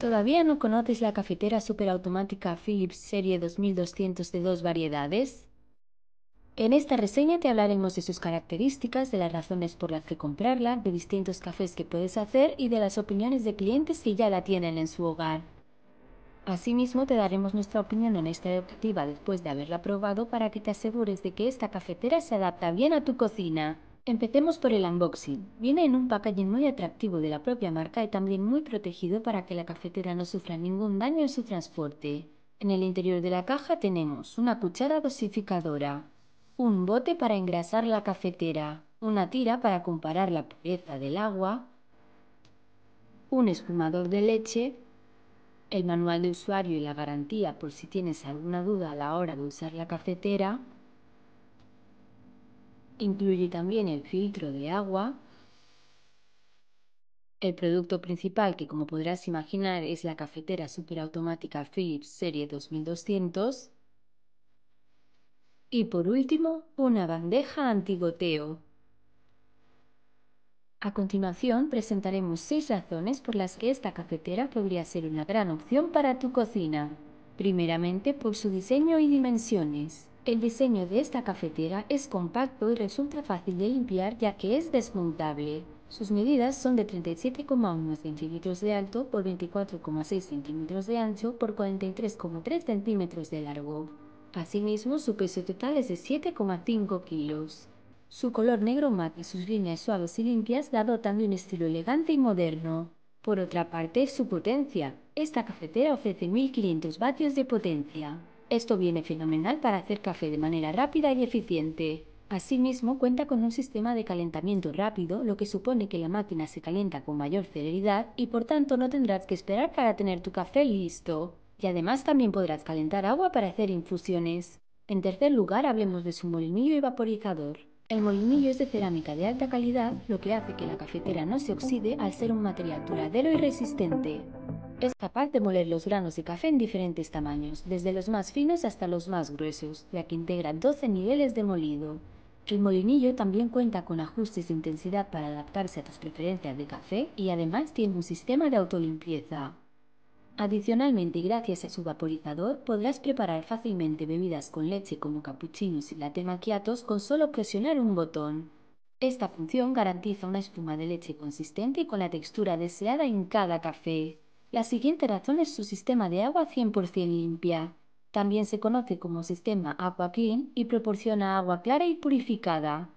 ¿Todavía no conoces la cafetera superautomática Philips Serie 2200 de dos variedades? En esta reseña te hablaremos de sus características, de las razones por las que comprarla, de distintos cafés que puedes hacer y de las opiniones de clientes que ya la tienen en su hogar. Asimismo, te daremos nuestra opinión en esta objetiva después de haberla probado para que te asegures de que esta cafetera se adapta bien a tu cocina. Empecemos por el unboxing. Viene en un packaging muy atractivo de la propia marca y también muy protegido para que la cafetera no sufra ningún daño en su transporte. En el interior de la caja tenemos una cuchara dosificadora, un bote para engrasar la cafetera, una tira para comparar la pureza del agua, un espumador de leche, el manual de usuario y la garantía por si tienes alguna duda a la hora de usar la cafetera, incluye también el filtro de agua, el producto principal, que como podrás imaginar es la cafetera superautomática Philips Serie 2200. Y por último, una bandeja antigoteo. A continuación presentaremos seis razones por las que esta cafetera podría ser una gran opción para tu cocina. Primeramente por su diseño y dimensiones. El diseño de esta cafetera es compacto y resulta fácil de limpiar ya que es desmontable. Sus medidas son de 37,1 centímetros de alto por 24,6 centímetros de ancho por 43,3 centímetros de largo. Asimismo, su peso total es de 7,5 kilos. Su color negro mate y sus líneas suaves y limpias la dotan de un estilo elegante y moderno. Por otra parte, su potencia. Esta cafetera ofrece 1500 vatios de potencia. Esto viene fenomenal para hacer café de manera rápida y eficiente. Asimismo, cuenta con un sistema de calentamiento rápido, lo que supone que la máquina se calienta con mayor celeridad y por tanto no tendrás que esperar para tener tu café listo. Y además también podrás calentar agua para hacer infusiones. En tercer lugar, hablemos de su molinillo y vaporizador. El molinillo es de cerámica de alta calidad, lo que hace que la cafetera no se oxide al ser un material duradero y resistente. Es capaz de moler los granos de café en diferentes tamaños, desde los más finos hasta los más gruesos, ya que integra 12 niveles de molido. El molinillo también cuenta con ajustes de intensidad para adaptarse a tus preferencias de café y además tiene un sistema de autolimpieza. Adicionalmente, gracias a su vaporizador, podrás preparar fácilmente bebidas con leche como capuchinos y latte macchiatos con solo presionar un botón. Esta función garantiza una espuma de leche consistente y con la textura deseada en cada café. La siguiente razón es su sistema de agua 100% limpia. También se conoce como sistema Aqua Clean y proporciona agua clara y purificada.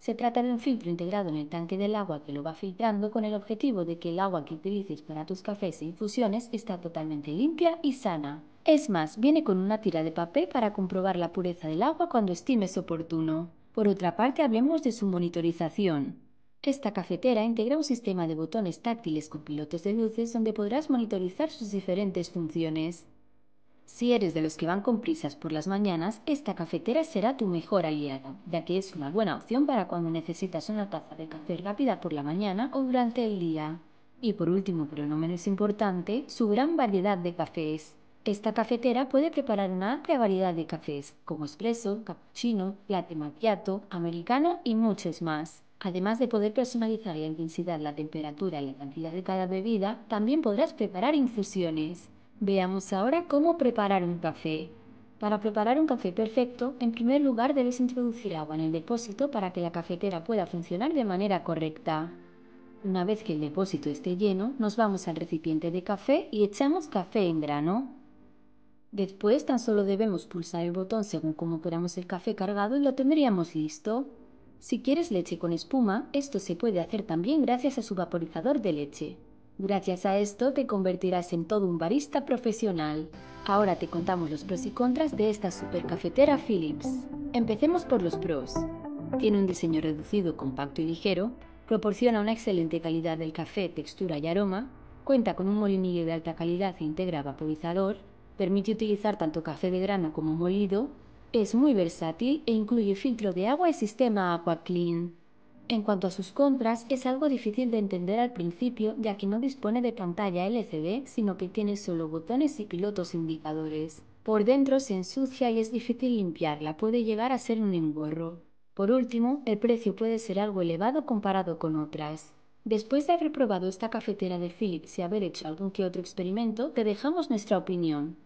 Se trata de un filtro integrado en el tanque del agua que lo va filtrando con el objetivo de que el agua que utilices para tus cafés e infusiones está totalmente limpia y sana. Es más, viene con una tira de papel para comprobar la pureza del agua cuando estimes oportuno. Por otra parte, hablemos de su monitorización. Esta cafetera integra un sistema de botones táctiles con pilotos de luces donde podrás monitorizar sus diferentes funciones. Si eres de los que van con prisas por las mañanas, esta cafetera será tu mejor aliada, ya que es una buena opción para cuando necesitas una taza de café rápida por la mañana o durante el día. Y por último, pero no menos importante, su gran variedad de cafés. Esta cafetera puede preparar una amplia variedad de cafés, como espresso, cappuccino, latte macchiato, americano y muchos más. Además de poder personalizar la intensidad, la temperatura y la cantidad de cada bebida, también podrás preparar infusiones. Veamos ahora cómo preparar un café. Para preparar un café perfecto, en primer lugar debes introducir agua en el depósito para que la cafetera pueda funcionar de manera correcta. Una vez que el depósito esté lleno, nos vamos al recipiente de café y echamos café en grano. Después tan solo debemos pulsar el botón según como queramos el café cargado y lo tendríamos listo. Si quieres leche con espuma, esto se puede hacer también gracias a su vaporizador de leche. Gracias a esto te convertirás en todo un barista profesional. Ahora te contamos los pros y contras de esta super cafetera Philips. Empecemos por los pros. Tiene un diseño reducido, compacto y ligero, proporciona una excelente calidad del café, textura y aroma, cuenta con un molinillo de alta calidad e integra vaporizador, permite utilizar tanto café de grano como molido, es muy versátil e incluye filtro de agua y sistema AquaClean. En cuanto a sus compras, es algo difícil de entender al principio ya que no dispone de pantalla LCD, sino que tiene solo botones y pilotos indicadores. Por dentro se ensucia y es difícil limpiarla, puede llegar a ser un engorro. Por último, el precio puede ser algo elevado comparado con otras. Después de haber probado esta cafetera de Philips y haber hecho algún que otro experimento, te dejamos nuestra opinión.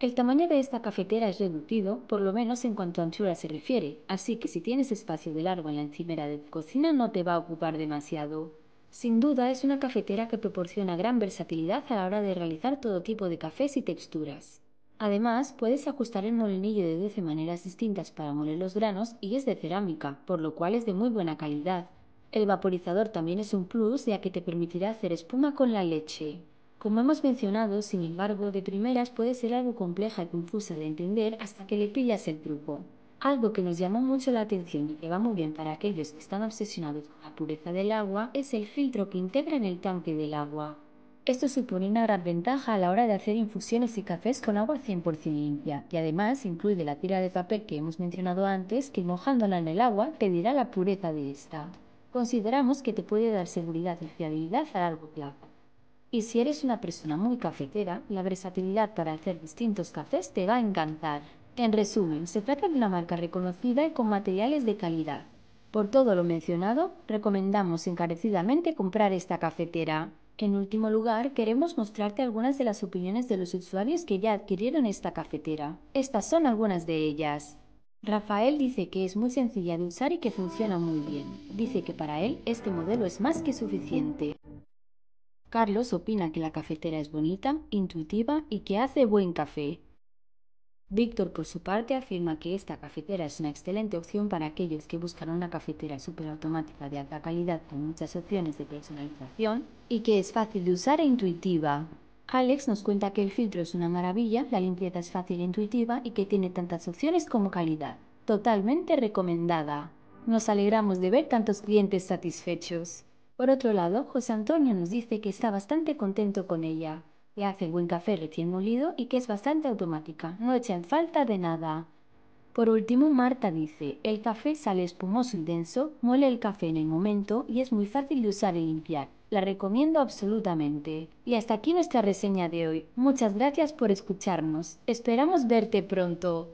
El tamaño de esta cafetera es reducido, por lo menos en cuanto a anchura se refiere, así que si tienes espacio de largo en la encimera de tu cocina no te va a ocupar demasiado. Sin duda es una cafetera que proporciona gran versatilidad a la hora de realizar todo tipo de cafés y texturas. Además, puedes ajustar el molinillo de 12 maneras distintas para moler los granos y es de cerámica, por lo cual es de muy buena calidad. El vaporizador también es un plus ya que te permitirá hacer espuma con la leche. Como hemos mencionado, sin embargo, de primeras puede ser algo compleja y confusa de entender hasta que le pillas el truco. Algo que nos llamó mucho la atención y que va muy bien para aquellos que están obsesionados con la pureza del agua es el filtro que integra en el tanque del agua. Esto supone una gran ventaja a la hora de hacer infusiones y cafés con agua 100% limpia, y además incluye la tira de papel que hemos mencionado antes que mojándola en el agua pedirá la pureza de esta. Consideramos que te puede dar seguridad y fiabilidad a largo plazo. Y si eres una persona muy cafetera, la versatilidad para hacer distintos cafés te va a encantar. En resumen, se trata de una marca reconocida y con materiales de calidad. Por todo lo mencionado, recomendamos encarecidamente comprar esta cafetera. En último lugar, queremos mostrarte algunas de las opiniones de los usuarios que ya adquirieron esta cafetera. Estas son algunas de ellas. Rafael dice que es muy sencilla de usar y que funciona muy bien. Dice que para él este modelo es más que suficiente. Carlos opina que la cafetera es bonita, intuitiva y que hace buen café. Víctor, por su parte, afirma que esta cafetera es una excelente opción para aquellos que buscan una cafetera automática de alta calidad con muchas opciones de personalización y que es fácil de usar e intuitiva. Alex nos cuenta que el filtro es una maravilla, la limpieza es fácil e intuitiva y que tiene tantas opciones como calidad. Totalmente recomendada. Nos alegramos de ver tantos clientes satisfechos. Por otro lado, José Antonio nos dice que está bastante contento con ella, le hace buen café recién molido y que es bastante automática, no echa en falta de nada. Por último, Marta dice, el café sale espumoso y denso, mole el café en el momento y es muy fácil de usar y limpiar. La recomiendo absolutamente. Y hasta aquí nuestra reseña de hoy. Muchas gracias por escucharnos. Esperamos verte pronto.